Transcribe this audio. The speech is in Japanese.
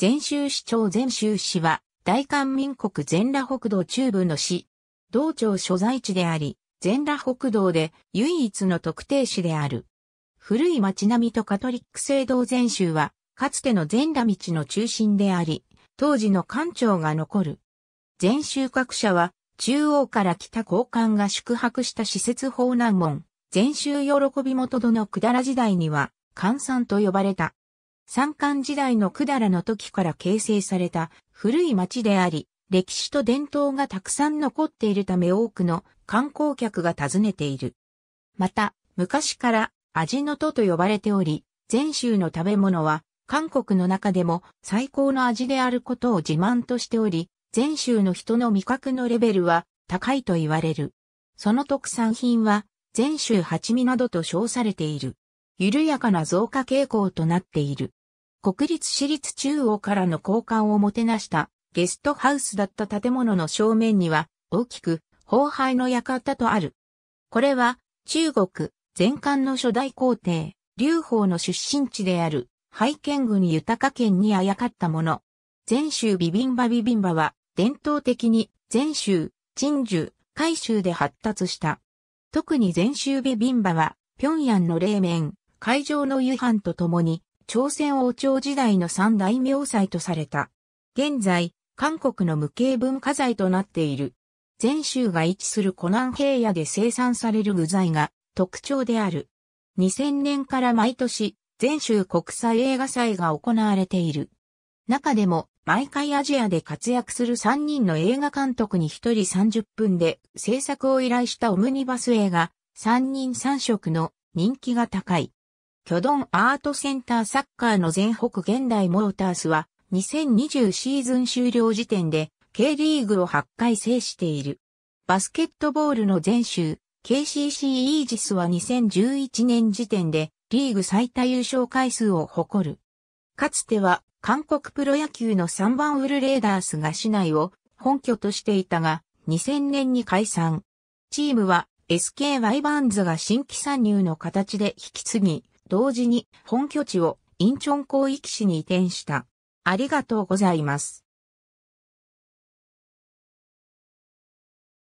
全州市長全州市は、大韓民国全羅北道中部の市、道庁所在地であり、全羅北道で唯一の特定市である。古い町並みとカトリック聖堂全州は、かつての全羅道の中心であり、当時の官庁が残る。全州各社は、中央から来た高官が宿泊した施設法南門、全州喜び元殿のくだら時代には、関山と呼ばれた。三冠時代の百済の時から形成された古い町であり、歴史と伝統がたくさん残っているため多くの観光客が訪ねている。また、昔から味の都と呼ばれており、全州の食べ物は韓国の中でも最高の味であることを自慢としており、全州の人の味覚のレベルは高いと言われる。その特産品は全州八味などと称されている。緩やかな増加傾向となっている。国立私立中央からの交換をもてなしたゲストハウスだった建物の正面には大きく崩廃の館とある。これは中国全館の初代皇帝、劉邦の出身地である拝見郡豊県にあやかったもの。全州ビビンバビビンバは伝統的に全州、鎮州、海州で発達した。特に全州ビビンバは平壌の冷麺、海上の湯飯とともに朝鮮王朝時代の三大名祭とされた。現在、韓国の無形文化財となっている。全州が位置する湖南平野で生産される具材が特徴である。2000年から毎年、全州国際映画祭が行われている。中でも、毎回アジアで活躍する3人の映画監督に1人30分で制作を依頼したオムニバス映画、3人3色の人気が高い。巨ドアートセンターサッカーの全北現代モータースは2020シーズン終了時点で K リーグを8回制している。バスケットボールの全州 KCC イージスは2011年時点でリーグ最多優勝回数を誇る。かつては韓国プロ野球の3番ウルレーダースが市内を本拠としていたが2000年に解散。チームは SK y バーンズが新規参入の形で引き継ぎ、同時に本拠地をインチョン広域市に移転した。ありがとうございます。